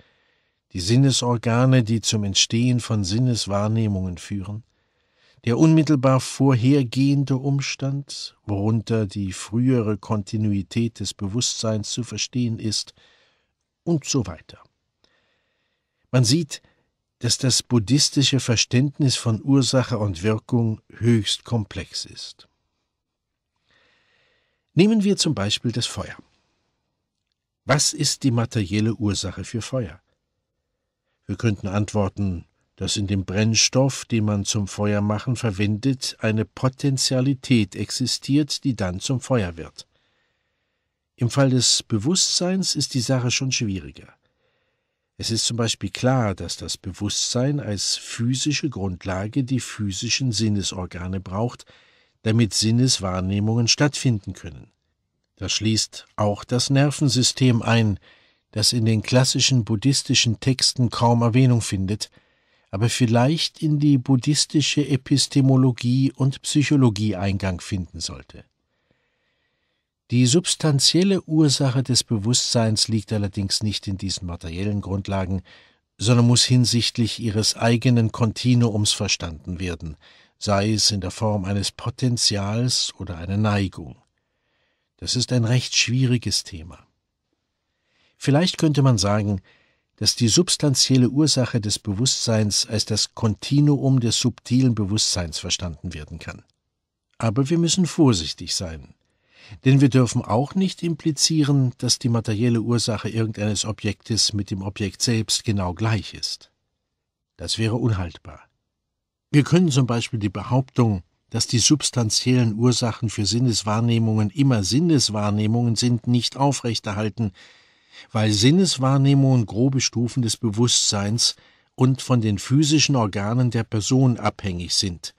die Sinnesorgane, die zum Entstehen von Sinneswahrnehmungen führen, der unmittelbar vorhergehende Umstand, worunter die frühere Kontinuität des Bewusstseins zu verstehen ist, und so weiter. Man sieht, dass das buddhistische Verständnis von Ursache und Wirkung höchst komplex ist. Nehmen wir zum Beispiel das Feuer. Was ist die materielle Ursache für Feuer? Wir könnten antworten, dass in dem Brennstoff, den man zum Feuermachen verwendet, eine Potentialität existiert, die dann zum Feuer wird. Im Fall des Bewusstseins ist die Sache schon schwieriger. Es ist zum Beispiel klar, dass das Bewusstsein als physische Grundlage die physischen Sinnesorgane braucht, damit Sinneswahrnehmungen stattfinden können. Das schließt auch das Nervensystem ein, das in den klassischen buddhistischen Texten kaum Erwähnung findet, aber vielleicht in die buddhistische Epistemologie und Psychologie Eingang finden sollte. Die substanzielle Ursache des Bewusstseins liegt allerdings nicht in diesen materiellen Grundlagen, sondern muss hinsichtlich ihres eigenen Kontinuums verstanden werden, sei es in der Form eines Potenzials oder einer Neigung. Das ist ein recht schwieriges Thema. Vielleicht könnte man sagen, dass die substanzielle Ursache des Bewusstseins als das Kontinuum des subtilen Bewusstseins verstanden werden kann. Aber wir müssen vorsichtig sein, denn wir dürfen auch nicht implizieren, dass die materielle Ursache irgendeines Objektes mit dem Objekt selbst genau gleich ist. Das wäre unhaltbar. Wir können zum Beispiel die Behauptung, dass die substanziellen Ursachen für Sinneswahrnehmungen immer Sinneswahrnehmungen sind, nicht aufrechterhalten, weil Sinneswahrnehmung grobe Stufen des Bewusstseins und von den physischen Organen der Person abhängig sind,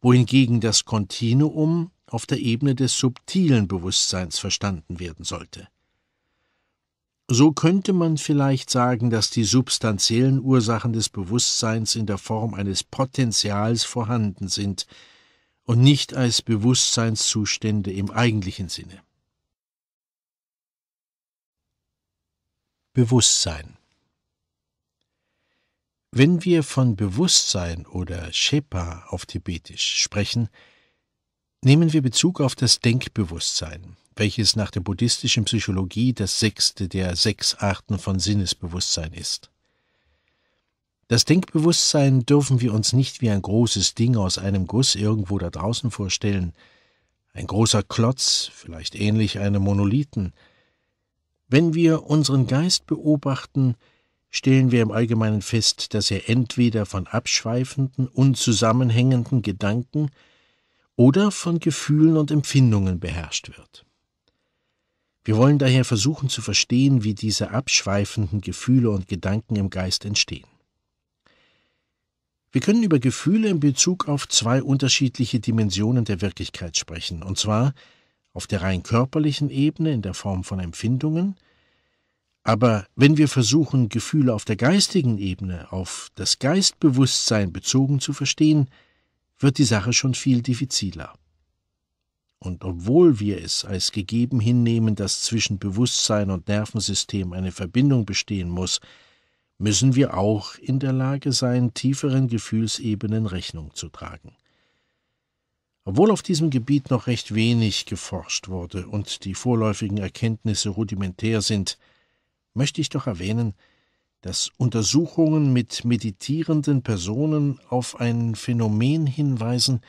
wohingegen das Kontinuum auf der Ebene des subtilen Bewusstseins verstanden werden sollte. So könnte man vielleicht sagen, dass die substanziellen Ursachen des Bewusstseins in der Form eines Potenzials vorhanden sind und nicht als Bewusstseinszustände im eigentlichen Sinne. Bewusstsein. Wenn wir von Bewusstsein oder Shepa auf Tibetisch sprechen, nehmen wir Bezug auf das Denkbewusstsein, welches nach der buddhistischen Psychologie das sechste der sechs Arten von Sinnesbewusstsein ist. Das Denkbewusstsein dürfen wir uns nicht wie ein großes Ding aus einem Guss irgendwo da draußen vorstellen, ein großer Klotz, vielleicht ähnlich einem Monolithen, wenn wir unseren Geist beobachten, stellen wir im Allgemeinen fest, dass er entweder von abschweifenden, unzusammenhängenden Gedanken oder von Gefühlen und Empfindungen beherrscht wird. Wir wollen daher versuchen zu verstehen, wie diese abschweifenden Gefühle und Gedanken im Geist entstehen. Wir können über Gefühle in Bezug auf zwei unterschiedliche Dimensionen der Wirklichkeit sprechen, und zwar auf der rein körperlichen Ebene in der Form von Empfindungen, aber wenn wir versuchen, Gefühle auf der geistigen Ebene, auf das Geistbewusstsein bezogen zu verstehen, wird die Sache schon viel diffiziler. Und obwohl wir es als gegeben hinnehmen, dass zwischen Bewusstsein und Nervensystem eine Verbindung bestehen muss, müssen wir auch in der Lage sein, tieferen Gefühlsebenen Rechnung zu tragen. Obwohl auf diesem Gebiet noch recht wenig geforscht wurde und die vorläufigen Erkenntnisse rudimentär sind, möchte ich doch erwähnen, dass Untersuchungen mit meditierenden Personen auf ein Phänomen hinweisen,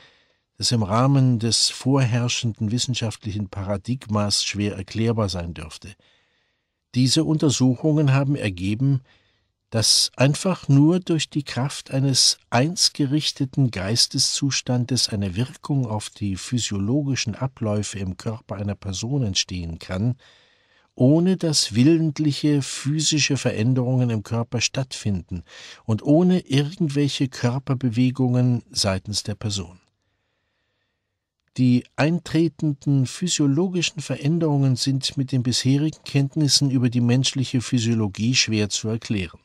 das im Rahmen des vorherrschenden wissenschaftlichen Paradigmas schwer erklärbar sein dürfte. Diese Untersuchungen haben ergeben, dass einfach nur durch die Kraft eines einsgerichteten Geisteszustandes eine Wirkung auf die physiologischen Abläufe im Körper einer Person entstehen kann, ohne dass willentliche physische Veränderungen im Körper stattfinden und ohne irgendwelche Körperbewegungen seitens der Person. Die eintretenden physiologischen Veränderungen sind mit den bisherigen Kenntnissen über die menschliche Physiologie schwer zu erklären.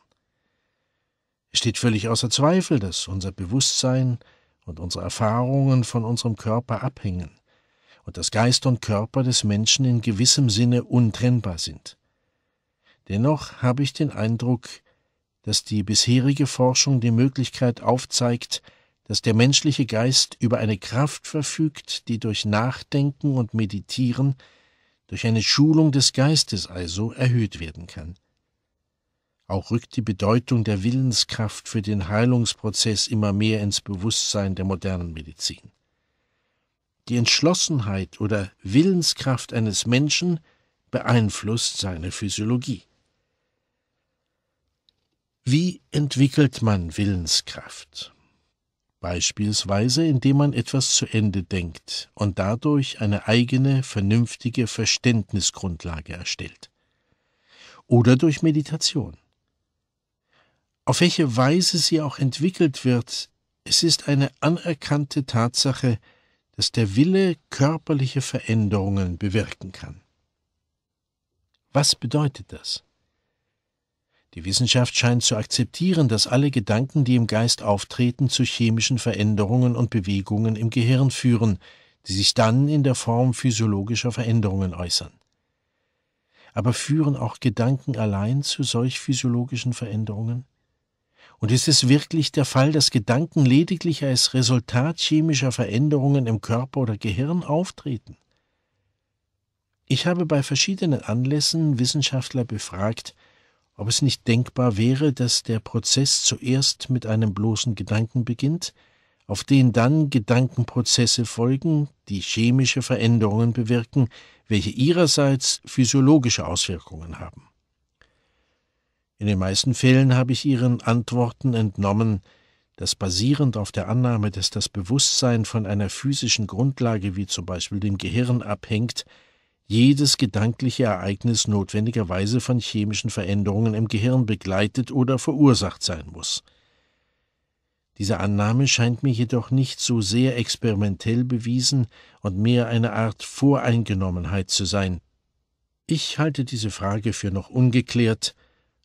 Es steht völlig außer Zweifel, dass unser Bewusstsein und unsere Erfahrungen von unserem Körper abhängen und dass Geist und Körper des Menschen in gewissem Sinne untrennbar sind. Dennoch habe ich den Eindruck, dass die bisherige Forschung die Möglichkeit aufzeigt, dass der menschliche Geist über eine Kraft verfügt, die durch Nachdenken und Meditieren, durch eine Schulung des Geistes also erhöht werden kann. Auch rückt die Bedeutung der Willenskraft für den Heilungsprozess immer mehr ins Bewusstsein der modernen Medizin. Die Entschlossenheit oder Willenskraft eines Menschen beeinflusst seine Physiologie. Wie entwickelt man Willenskraft? Beispielsweise, indem man etwas zu Ende denkt und dadurch eine eigene, vernünftige Verständnisgrundlage erstellt. Oder durch Meditation auf welche Weise sie auch entwickelt wird, es ist eine anerkannte Tatsache, dass der Wille körperliche Veränderungen bewirken kann. Was bedeutet das? Die Wissenschaft scheint zu akzeptieren, dass alle Gedanken, die im Geist auftreten, zu chemischen Veränderungen und Bewegungen im Gehirn führen, die sich dann in der Form physiologischer Veränderungen äußern. Aber führen auch Gedanken allein zu solch physiologischen Veränderungen? Und ist es wirklich der Fall, dass Gedanken lediglich als Resultat chemischer Veränderungen im Körper oder Gehirn auftreten? Ich habe bei verschiedenen Anlässen Wissenschaftler befragt, ob es nicht denkbar wäre, dass der Prozess zuerst mit einem bloßen Gedanken beginnt, auf den dann Gedankenprozesse folgen, die chemische Veränderungen bewirken, welche ihrerseits physiologische Auswirkungen haben. In den meisten Fällen habe ich ihren Antworten entnommen, dass basierend auf der Annahme, dass das Bewusstsein von einer physischen Grundlage wie zum Beispiel dem Gehirn abhängt, jedes gedankliche Ereignis notwendigerweise von chemischen Veränderungen im Gehirn begleitet oder verursacht sein muss. Diese Annahme scheint mir jedoch nicht so sehr experimentell bewiesen und mehr eine Art Voreingenommenheit zu sein. Ich halte diese Frage für noch ungeklärt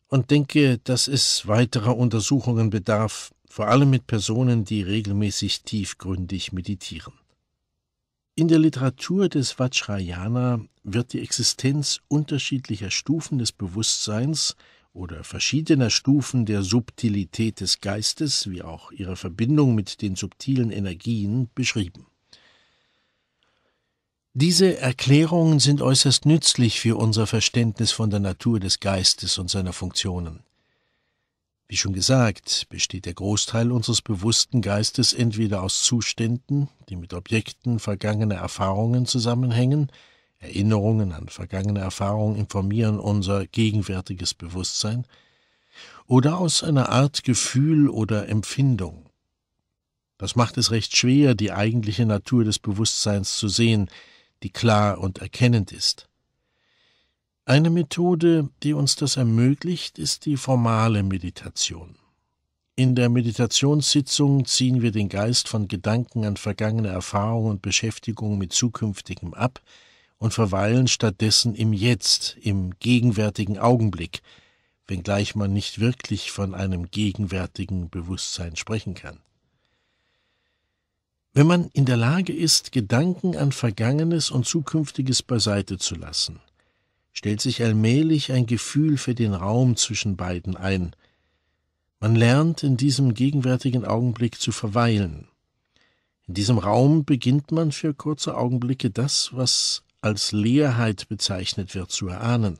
und denke, dass es weiterer Untersuchungen bedarf, vor allem mit Personen, die regelmäßig tiefgründig meditieren. In der Literatur des Vajrayana wird die Existenz unterschiedlicher Stufen des Bewusstseins oder verschiedener Stufen der Subtilität des Geistes, wie auch ihre Verbindung mit den subtilen Energien, beschrieben. Diese Erklärungen sind äußerst nützlich für unser Verständnis von der Natur des Geistes und seiner Funktionen. Wie schon gesagt, besteht der Großteil unseres bewussten Geistes entweder aus Zuständen, die mit Objekten vergangener Erfahrungen zusammenhängen, Erinnerungen an vergangene Erfahrungen informieren unser gegenwärtiges Bewusstsein, oder aus einer Art Gefühl oder Empfindung. Das macht es recht schwer, die eigentliche Natur des Bewusstseins zu sehen, die klar und erkennend ist. Eine Methode, die uns das ermöglicht, ist die formale Meditation. In der Meditationssitzung ziehen wir den Geist von Gedanken an vergangene Erfahrungen und Beschäftigung mit zukünftigem ab und verweilen stattdessen im Jetzt, im gegenwärtigen Augenblick, wenngleich man nicht wirklich von einem gegenwärtigen Bewusstsein sprechen kann wenn man in der Lage ist, Gedanken an Vergangenes und Zukünftiges beiseite zu lassen, stellt sich allmählich ein Gefühl für den Raum zwischen beiden ein. Man lernt in diesem gegenwärtigen Augenblick zu verweilen. In diesem Raum beginnt man für kurze Augenblicke das, was als Leerheit bezeichnet wird, zu erahnen.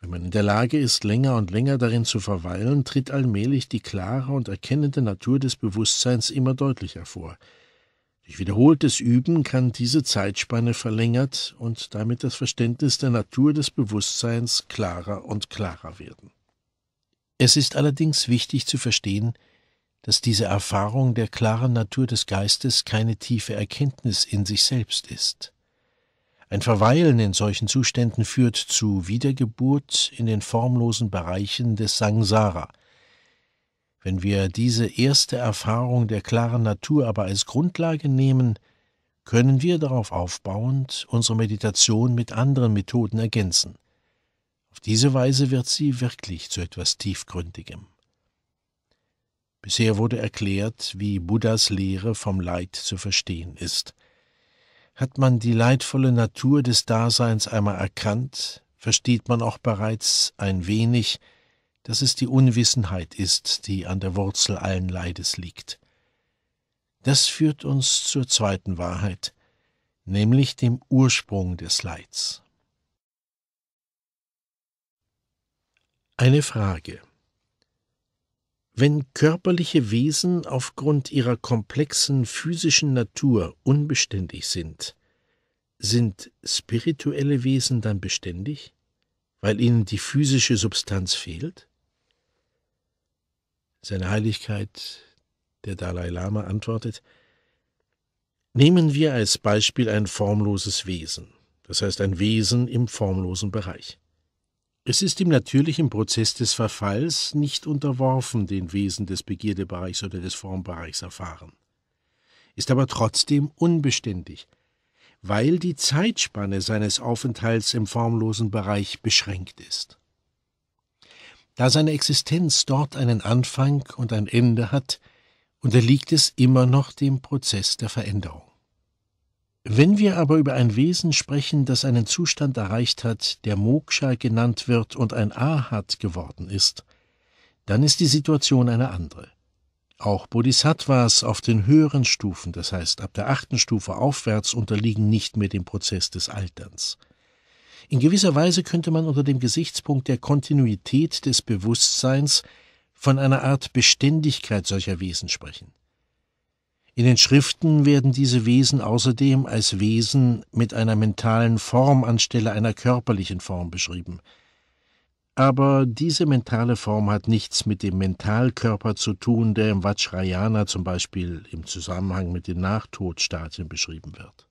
Wenn man in der Lage ist, länger und länger darin zu verweilen, tritt allmählich die klare und erkennende Natur des Bewusstseins immer deutlicher vor. Durch wiederholtes Üben kann diese Zeitspanne verlängert und damit das Verständnis der Natur des Bewusstseins klarer und klarer werden. Es ist allerdings wichtig zu verstehen, dass diese Erfahrung der klaren Natur des Geistes keine tiefe Erkenntnis in sich selbst ist. Ein Verweilen in solchen Zuständen führt zu Wiedergeburt in den formlosen Bereichen des Sangsara. Wenn wir diese erste Erfahrung der klaren Natur aber als Grundlage nehmen, können wir darauf aufbauend unsere Meditation mit anderen Methoden ergänzen. Auf diese Weise wird sie wirklich zu etwas Tiefgründigem. Bisher wurde erklärt, wie Buddhas Lehre vom Leid zu verstehen ist. Hat man die leidvolle Natur des Daseins einmal erkannt, versteht man auch bereits ein wenig, dass es die Unwissenheit ist, die an der Wurzel allen Leides liegt. Das führt uns zur zweiten Wahrheit, nämlich dem Ursprung des Leids. Eine Frage. Wenn körperliche Wesen aufgrund ihrer komplexen physischen Natur unbeständig sind, sind spirituelle Wesen dann beständig, weil ihnen die physische Substanz fehlt? Seine Heiligkeit, der Dalai Lama, antwortet, Nehmen wir als Beispiel ein formloses Wesen, das heißt ein Wesen im formlosen Bereich. Es ist dem natürlichen Prozess des Verfalls nicht unterworfen, den Wesen des Begierdebereichs oder des Formbereichs erfahren, ist aber trotzdem unbeständig, weil die Zeitspanne seines Aufenthalts im formlosen Bereich beschränkt ist. Da seine Existenz dort einen Anfang und ein Ende hat, unterliegt es immer noch dem Prozess der Veränderung. Wenn wir aber über ein Wesen sprechen, das einen Zustand erreicht hat, der Moksha genannt wird und ein Ahat geworden ist, dann ist die Situation eine andere. Auch Bodhisattvas auf den höheren Stufen, das heißt ab der achten Stufe aufwärts, unterliegen nicht mehr dem Prozess des Alterns. In gewisser Weise könnte man unter dem Gesichtspunkt der Kontinuität des Bewusstseins von einer Art Beständigkeit solcher Wesen sprechen. In den Schriften werden diese Wesen außerdem als Wesen mit einer mentalen Form anstelle einer körperlichen Form beschrieben. Aber diese mentale Form hat nichts mit dem Mentalkörper zu tun, der im Vajrayana zum Beispiel im Zusammenhang mit den Nachtodstadien beschrieben wird.